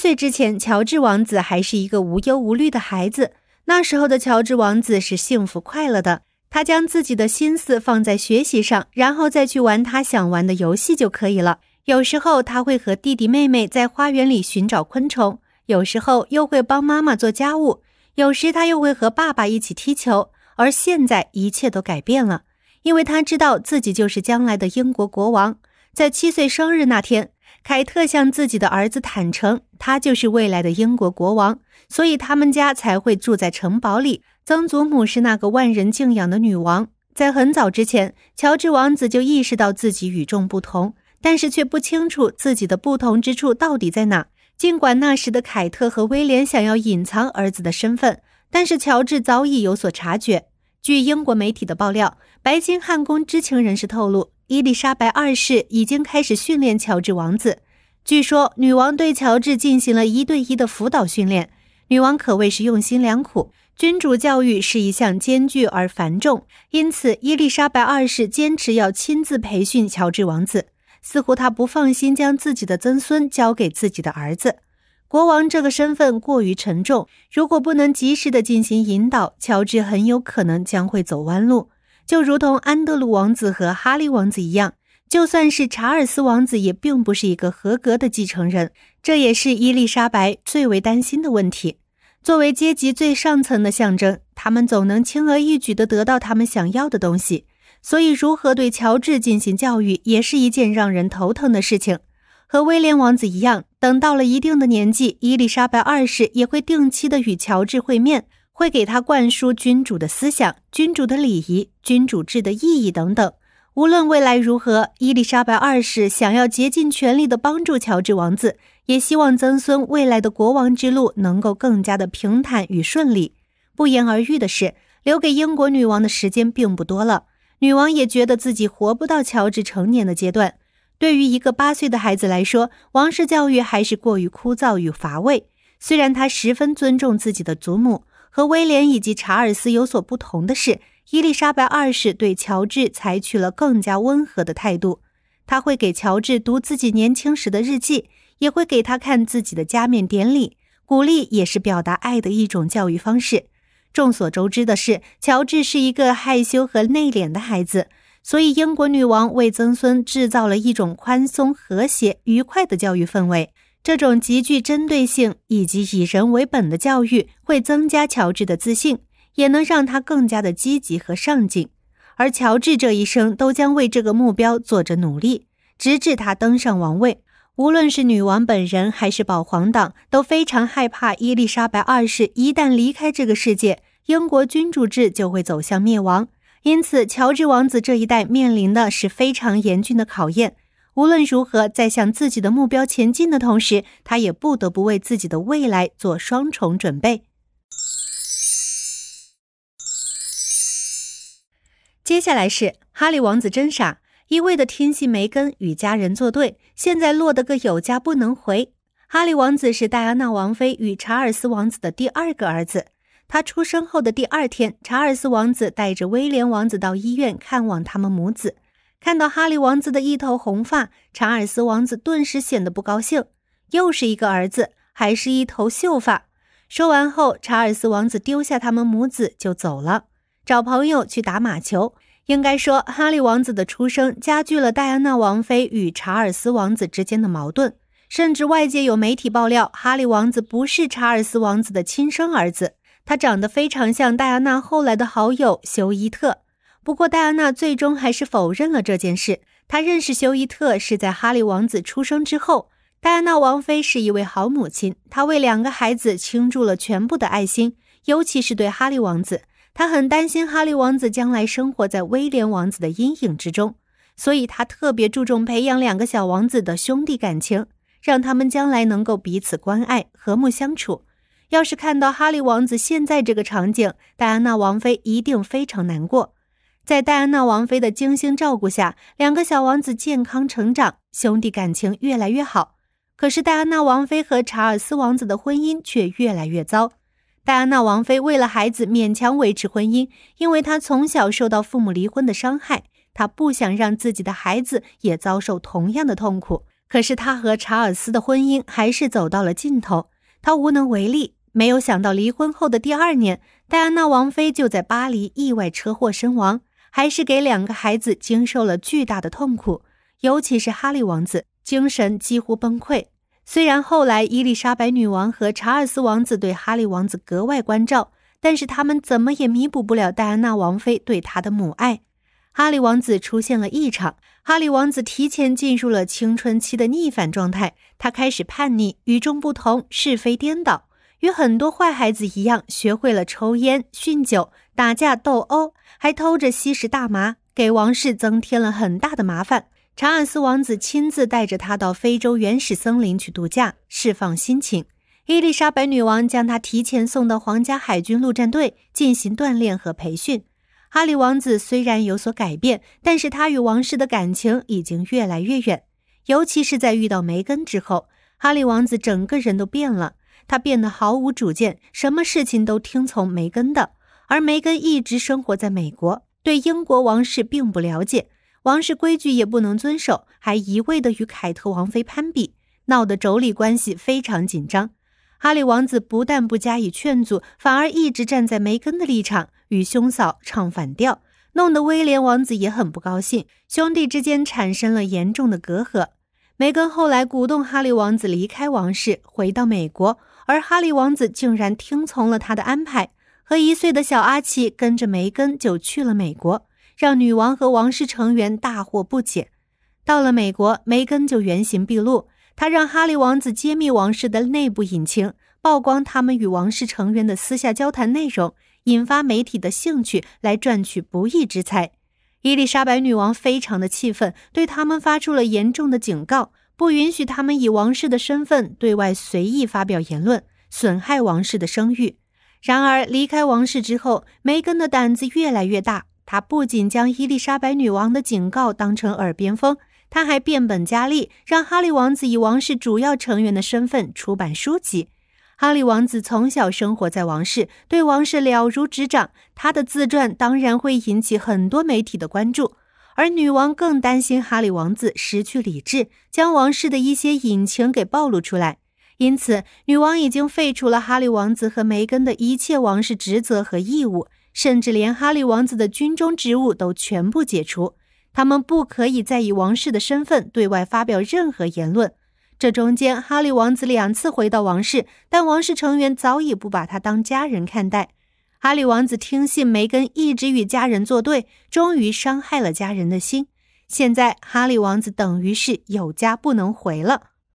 岁之前，乔治王子还是一个无忧无虑的孩子。那时候的乔治王子是幸福快乐的，他将自己的心思放在学习上，然后再去玩他想玩的游戏就可以了。有时候他会和弟弟妹妹在花园里寻找昆虫，有时候又会帮妈妈做家务，有时他又会和爸爸一起踢球。而现在一切都改变了，因为他知道自己就是将来的英国国王。在七岁生日那天。凯特向自己的儿子坦诚，他就是未来的英国国王，所以他们家才会住在城堡里。曾祖母是那个万人敬仰的女王。在很早之前，乔治王子就意识到自己与众不同，但是却不清楚自己的不同之处到底在哪。尽管那时的凯特和威廉想要隐藏儿子的身份，但是乔治早已有所察觉。据英国媒体的爆料，白金汉宫知情人士透露。伊丽莎白二世已经开始训练乔治王子。据说，女王对乔治进行了一对一的辅导训练。女王可谓是用心良苦。君主教育是一项艰巨而繁重，因此，伊丽莎白二世坚持要亲自培训乔治王子。似乎她不放心将自己的曾孙交给自己的儿子。国王这个身份过于沉重，如果不能及时的进行引导，乔治很有可能将会走弯路。就如同安德鲁王子和哈利王子一样，就算是查尔斯王子也并不是一个合格的继承人，这也是伊丽莎白最为担心的问题。作为阶级最上层的象征，他们总能轻而易举地得到他们想要的东西，所以如何对乔治进行教育也是一件让人头疼的事情。和威廉王子一样，等到了一定的年纪，伊丽莎白二世也会定期的与乔治会面。会给他灌输君主的思想、君主的礼仪、君主制的意义等等。无论未来如何，伊丽莎白二世想要竭尽全力的帮助乔治王子，也希望曾孙未来的国王之路能够更加的平坦与顺利。不言而喻的是，留给英国女王的时间并不多了。女王也觉得自己活不到乔治成年的阶段。对于一个八岁的孩子来说，王室教育还是过于枯燥与乏味。虽然他十分尊重自己的祖母。和威廉以及查尔斯有所不同的是，伊丽莎白二世对乔治采取了更加温和的态度。他会给乔治读自己年轻时的日记，也会给他看自己的加冕典礼。鼓励也是表达爱的一种教育方式。众所周知的是，乔治是一个害羞和内敛的孩子，所以英国女王为曾孙制造了一种宽松、和谐、愉快的教育氛围。这种极具针对性以及以人为本的教育，会增加乔治的自信，也能让他更加的积极和上进。而乔治这一生都将为这个目标做着努力，直至他登上王位。无论是女王本人还是保皇党，都非常害怕伊丽莎白二世一旦离开这个世界，英国君主制就会走向灭亡。因此，乔治王子这一代面临的是非常严峻的考验。无论如何，在向自己的目标前进的同时，他也不得不为自己的未来做双重准备。接下来是哈利王子真傻，一味的听信梅根与家人作对，现在落得个有家不能回。哈利王子是戴安娜王妃与查尔斯王子的第二个儿子，他出生后的第二天，查尔斯王子带着威廉王子到医院看望他们母子。看到哈利王子的一头红发，查尔斯王子顿时显得不高兴。又是一个儿子，还是一头秀发。说完后，查尔斯王子丢下他们母子就走了，找朋友去打马球。应该说，哈利王子的出生加剧了戴安娜王妃与查尔斯王子之间的矛盾，甚至外界有媒体爆料，哈利王子不是查尔斯王子的亲生儿子，他长得非常像戴安娜后来的好友休伊特。不过，戴安娜最终还是否认了这件事。她认识休伊特是在哈利王子出生之后。戴安娜王妃是一位好母亲，她为两个孩子倾注了全部的爱心，尤其是对哈利王子。她很担心哈利王子将来生活在威廉王子的阴影之中，所以她特别注重培养两个小王子的兄弟感情，让他们将来能够彼此关爱、和睦相处。要是看到哈利王子现在这个场景，戴安娜王妃一定非常难过。在戴安娜王妃的精心照顾下，两个小王子健康成长，兄弟感情越来越好。可是，戴安娜王妃和查尔斯王子的婚姻却越来越糟。戴安娜王妃为了孩子勉强维持婚姻，因为她从小受到父母离婚的伤害，她不想让自己的孩子也遭受同样的痛苦。可是，她和查尔斯的婚姻还是走到了尽头。她无能为力，没有想到离婚后的第二年，戴安娜王妃就在巴黎意外车祸身亡。还是给两个孩子经受了巨大的痛苦，尤其是哈利王子，精神几乎崩溃。虽然后来伊丽莎白女王和查尔斯王子对哈利王子格外关照，但是他们怎么也弥补不了戴安娜王妃对他的母爱。哈利王子出现了异常，哈利王子提前进入了青春期的逆反状态，他开始叛逆、与众不同、是非颠倒，与很多坏孩子一样，学会了抽烟、酗酒。打架斗殴，还偷着吸食大麻，给王室增添了很大的麻烦。查尔斯王子亲自带着他到非洲原始森林去度假，释放心情。伊丽莎白女王将他提前送到皇家海军陆战队进行锻炼和培训。哈利王子虽然有所改变，但是他与王室的感情已经越来越远，尤其是在遇到梅根之后，哈利王子整个人都变了，他变得毫无主见，什么事情都听从梅根的。而梅根一直生活在美国，对英国王室并不了解，王室规矩也不能遵守，还一味的与凯特王妃攀比，闹得妯娌关系非常紧张。哈里王子不但不加以劝阻，反而一直站在梅根的立场，与兄嫂唱反调，弄得威廉王子也很不高兴，兄弟之间产生了严重的隔阂。梅根后来鼓动哈利王子离开王室，回到美国，而哈利王子竟然听从了他的安排。和一岁的小阿奇跟着梅根就去了美国，让女王和王室成员大惑不解。到了美国，梅根就原形毕露，她让哈利王子揭秘王室的内部隐情，曝光他们与王室成员的私下交谈内容，引发媒体的兴趣来赚取不义之财。伊丽莎白女王非常的气愤，对他们发出了严重的警告，不允许他们以王室的身份对外随意发表言论，损害王室的声誉。然而，离开王室之后，梅根的胆子越来越大。她不仅将伊丽莎白女王的警告当成耳边风，她还变本加厉，让哈利王子以王室主要成员的身份出版书籍。哈利王子从小生活在王室，对王室了如指掌，他的自传当然会引起很多媒体的关注。而女王更担心哈利王子失去理智，将王室的一些隐情给暴露出来。因此，女王已经废除了哈利王子和梅根的一切王室职责和义务，甚至连哈利王子的军中职务都全部解除。他们不可以再以王室的身份对外发表任何言论。这中间，哈利王子两次回到王室，但王室成员早已不把他当家人看待。哈利王子听信梅根一直与家人作对，终于伤害了家人的心。现在，哈利王子等于是有家不能回了。